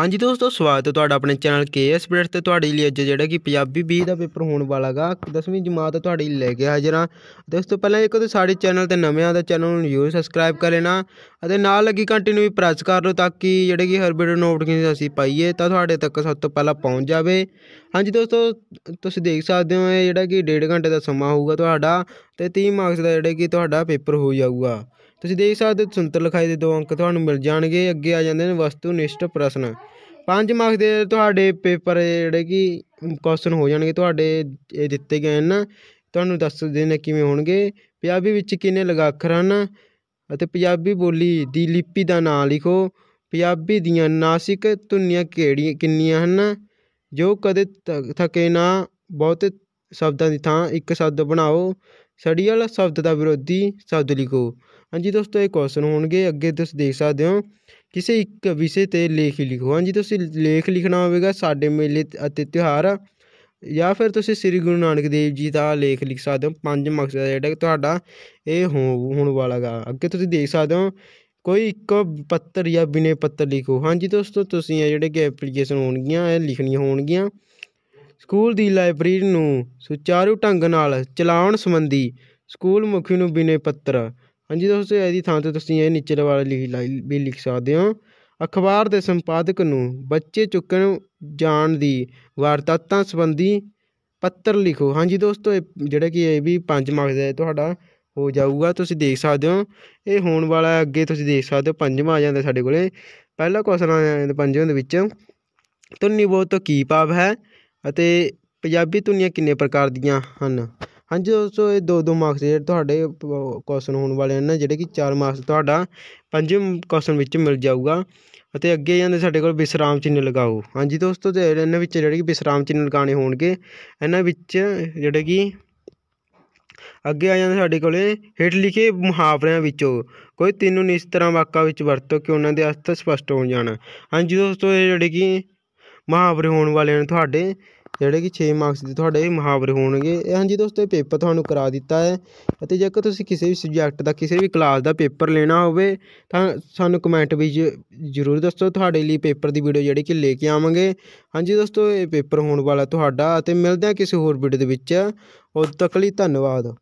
ਹਾਂਜੀ ਦੋਸਤੋ ਸਵਾਗਤ ਹੈ ਤੁਹਾਡਾ ਆਪਣੇ ਚੈਨਲ ਕੇਐਸ ਬ੍ਰੇਡ ਤੇ ਤੁਹਾਡੇ ਲਈ ਅੱਜ ਜਿਹੜਾ ਕਿ ਪੰਜਾਬੀ 20 ਦਾ ਪੇਪਰ ਹੋਣ ਵਾਲਾਗਾ 10ਵੀਂ ਜਮਾਤ ਤੁਹਾਡੇ ਲਈ ਲੈ ਕੇ ਹਾਜ਼ਰ ਹਾਂ ਦੋਸਤੋ ਪਹਿਲਾਂ ਇੱਕ ਤੇ ਸਾਡੇ ਚੈਨਲ ਤੇ ਨਵੇਂ ਆ ਤਾਂ ਚੈਨਲ ਨੂੰ ਜਰੂਰ ਸਬਸਕ੍ਰਾਈਬ ਕਰ ਲੈਣਾ ਅਤੇ ਨਾਲ ਲੱਗੀ ਘੰਟੀ ਨੂੰ ਵੀ ਪ੍ਰੈਸ ਕਰ ਲਓ ਤਾਂ ਕਿ ਜਿਹੜੇ ਕਿ ਹਰ ਵੀਡੀਓ ਨੋਟੀਫਿਕੇਸ਼ਨ ਅਸੀਂ ਪਾਈਏ ਤਾਂ ਤੁਹਾਡੇ ਤੱਕ ਸਭ ਤੋਂ ਪਹਿਲਾਂ ਪਹੁੰਚ ਜਾਵੇ ਹਾਂਜੀ ਦੋਸਤੋ ਤੁਸੀਂ ਦੇਖ ਸਕਦੇ ਹੋ ਇਹ ਜਿਹੜਾ ਕਿ 1.5 ਘੰਟੇ ਦਾ ਸਮਾਂ ਹੋਊਗਾ ਤੁਹਾਡਾ ਤੇ 30 ਮਾਰਕਸ ਦਾ ਜਿਹੜਾ ਕਿ ਤੁਹਾਡਾ ਪੇਪਰ ਹੋ ਜਾਊਗਾ ਤੁਸੀਂ ਦੇਖ ਸਕਦੇ ਹੋ ਸੁੰਤਰ ਲਿਖਾਈ ਦੇ ਦੋ ਅੰਕ ਤੁਹਾਨੂੰ ਮਿਲ ਜਾਣਗੇ ਅੱਗੇ ਆ ਜਾਂਦੇ ਨੇ ਵਸਤੂ ਨਿਸ਼ਟ ਪ੍ਰਸ਼ਨ ਪੰਜ ਮਾਰਕ ਦੇ ਤੁਹਾਡੇ ਪੇਪਰ ਜਿਹੜੇ ਕਿ ਕੁਐਸਚਨ ਹੋ ਜਾਣਗੇ ਤੁਹਾਡੇ ਇਹ ਦਿੱਤੇ ਗਏ ਹਨ ਤੁਹਾਨੂੰ ਦੱਸ ਨੇ ਕਿਵੇਂ ਹੋਣਗੇ ਪੰਜਾਬੀ ਵਿੱਚ ਕਿੰਨੇ ਲਗਾਖਰ ਹਨ ਅਤੇ ਪੰਜਾਬੀ ਬੋਲੀ ਦੀ ਲਿਪੀ ਦਾ ਨਾਮ ਲਿਖੋ ਪੰਜਾਬੀ ਦੀਆਂ ਨਾਸਿਕ ਧੁਨੀਆਂ ਕਿਹੜੀਆਂ ਕਿੰਨੀਆਂ ਹਨ ਜੋ ਕਦੇ ਥਕੇ ਨਾ ਬਹੁਤੇ ਸ਼ਬਦਾਂ ਦੀ ਥਾਂ ਇੱਕ ਸ਼ਬਦ ਬਣਾਓ ਸੜੀਅਲ ਸ਼ਬਦ ਦਾ ਵਿਰੋਧੀ ਸ਼ਬਦ ਲਿਖੋ ਹਾਂਜੀ ਦੋਸਤੋ ਇਹ ਕੁਐਸਚਨ ਹੋਣਗੇ ਅੱਗੇ ਤੁਸੀਂ ਦੇਖ ਸਕਦੇ ਹੋ ਕਿਸੇ ਇੱਕ ਵਿਸ਼ੇ ਤੇ ਲੇਖ ਲਿਖੋ ਹਾਂਜੀ ਤੁਸੀਂ ਲੇਖ ਲਿਖਣਾ ਹੋਵੇਗਾ ਸਾਡੇ ਮੇਲੇ ਅਤੇ ਤਿਉਹਾਰ ਜਾਂ ਫਿਰ ਤੁਸੀਂ ਸ੍ਰੀ ਗੁਰੂ ਨਾਨਕ ਦੇਵ ਜੀ ਦਾ ਲੇਖ ਲਿਖ ਸਕਦੇ ਹੋ ਪੰਜ ਮਕਸਦ ਜਿਹੜਾ ਤੁਹਾਡਾ ਇਹ ਹੋਣ ਵਾਲਾਗਾ ਅੱਗੇ ਤੁਸੀਂ ਦੇਖ ਸਕਦੇ ਹੋ ਕੋਈ ਇੱਕ ਪੱਤਰ ਜਾਂ ਬਿਨੇ ਪੱਤਰ ਲਿਖੋ ਹਾਂਜੀ ਦੋਸਤੋ ਤੁਸੀਂ ਇਹ ਜਿਹੜੇ ਕਿ ਐਪਲੀਕੇਸ਼ਨ ਹੋਣਗੀਆਂ ਇਹ ਲਿਖਣੀਆਂ ਹੋਣਗੀਆਂ ਸਕੂਲ ਦੀ ਲਾਇਬ੍ਰੇਰੀ ਨੂੰ ਸੁਚਾਰੂ ਢੰਗ ਨਾਲ ਚਲਾਉਣ ਸੰਬੰਧੀ ਸਕੂਲ ਮੁਖੀ ਨੂੰ ਬਿਨੇ ਪੱਤਰ ਹਾਂਜੀ ਦੋਸਤੋ ਇਹਦੀ ਥਾਂ ਤੇ ਤੁਸੀਂ ਇਹ ਨੀਚੇ ਵਾਲੇ ਲਿਖ ਵੀ ਲਿਖ ਸਕਦੇ ਹੋ ਅਖਬਾਰ ਦੇ ਸੰਪਾਦਕ ਨੂੰ ਬੱਚੇ ਚੁੱਕਣ ਜਾਣ ਦੀ ਵਾਰਤਾਤਾਂ ਸੰਬੰਧੀ ਪੱਤਰ ਲਿਖੋ ਹਾਂਜੀ ਦੋਸਤੋ ਇਹ ਜਿਹੜਾ ਕਿ ਇਹ ਵੀ 5 ਮਾਰਕ ਦਾ ਤੁਹਾਡਾ ਹੋ ਜਾਊਗਾ ਤੁਸੀਂ ਦੇਖ ਸਕਦੇ ਹੋ ਇਹ ਹੋਣ ਵਾਲਾ ਅੱਗੇ ਤੁਸੀਂ ਦੇਖ ਸਕਦੇ ਹੋ ਪੰਜਵਾਂ ਆ ਜਾਂਦਾ ਸਾਡੇ ਕੋਲੇ ਪਹਿਲਾ ਕੁਐਸਚਨ ਆ ਜਾਂਦਾ ਪੰਜਵਾਂ ਦੇ ਵਿੱਚ ਤੁੰਨੀ ਬੋਤ ਕੀ ਭਾਵ ਹੈ ਅਤੇ ਪੰਜਾਬੀ ਧੁਨੀਆਂ ਕਿੰਨੇ ਪ੍ਰਕਾਰ ਦੀਆਂ ਹਨ ਹਾਂਜੀ ਦੋਸਤੋ ਇਹ ਦੋ ਦੋ ਮਾਰਕਸ ਜਿਹੜੇ ਤੁਹਾਡੇ ਕੁਐਸਚਨ ਹੋਣ ਵਾਲੇ ਹਨ ਜਿਹੜੇ ਕਿ ਚਾਰ ਮਾਰਕਸ ਤੁਹਾਡਾ ਪੰਜਵੇਂ ਕੁਐਸਚਨ ਵਿੱਚ ਮਿਲ ਜਾਊਗਾ ਅਤੇ ਅੱਗੇ ਜਾਂਦੇ ਸਾਡੇ ਕੋਲ ਵਿਸਰਾਮ ਚਿੰਨ੍ਹ ਲਗਾਓ ਹਾਂਜੀ ਦੋਸਤੋ ਤੇ ਇਹਨਾਂ ਵਿੱਚ ਜਿਹੜੇ ਕਿ ਵਿਸਰਾਮ ਚਿੰਨ੍ਹ ਲਗਾਣੇ ਹੋਣਗੇ ਇਹਨਾਂ ਵਿੱਚ ਜਿਹੜੇ ਕਿ ਅੱਗੇ ਆ ਜਾਂਦੇ ਸਾਡੇ ਕੋਲੇ ਹੇਠ ਲਿਖੇ ਮੁਹਾਵਰਿਆਂ ਵਿੱਚੋਂ ਕੋਈ ਤਿੰਨੋਂ ਇਸ ਤਰ੍ਹਾਂ ਵਾਕਾਂ ਵਿੱਚ ਵਰਤੋ ਕਿ ਉਹਨਾਂ ਦੇ ਅਰਥ ਸਪਸ਼ਟ ਹੋ ਜਾਣ ਹਾਂਜੀ ਦੋਸਤੋ ਇਹ ਜਿਹੜੇ ਕਿ ਮੁਹਾਵਰੇ ਹੋਣ ਵਾਲੇ ਨੇ ਤੁਹਾਡੇ ਜਿਹੜੇ ਕਿ 6 ਮਾਰਕਸ ਦੇ ਤੁਹਾਡੇ ਮੁਹਾਵਰੇ ਹੋਣਗੇ ਇਹ ਹਾਂਜੀ ਦੋਸਤੋ ਇਹ ਪੇਪਰ ਤੁਹਾਨੂੰ ਕਰਾ ਦਿੱਤਾ ਹੈ ਅਤੇ ਜੇਕਰ ਤੁਸੀਂ ਕਿਸੇ ਵੀ ਸਬਜੈਕਟ ਦਾ ਕਿਸੇ ਵੀ ਕਲਾਸ ਦਾ ਪੇਪਰ ਲੈਣਾ ਹੋਵੇ ਤਾਂ ਸਾਨੂੰ ਕਮੈਂਟ ਵਿੱਚ ਜ਼ਰੂਰ ਦੱਸੋ ਤੁਹਾਡੇ ਲਈ ਪੇਪਰ ਦੀ ਵੀਡੀਓ ਜਿਹੜੀ ਕਿ ਲੈ ਕੇ ਆਵਾਂਗੇ ਹਾਂਜੀ ਦੋਸਤੋ ਇਹ ਪੇਪਰ ਹੋਣ ਵਾਲਾ ਤੁਹਾਡਾ ਅਤੇ ਮਿਲਦੇ ਹਾਂ ਕਿਸੇ ਹੋਰ ਵੀਡੀਓ ਦੇ ਵਿੱਚ ਉਦੋਂ ਤੱਕ ਲਈ ਧੰਨਵਾਦ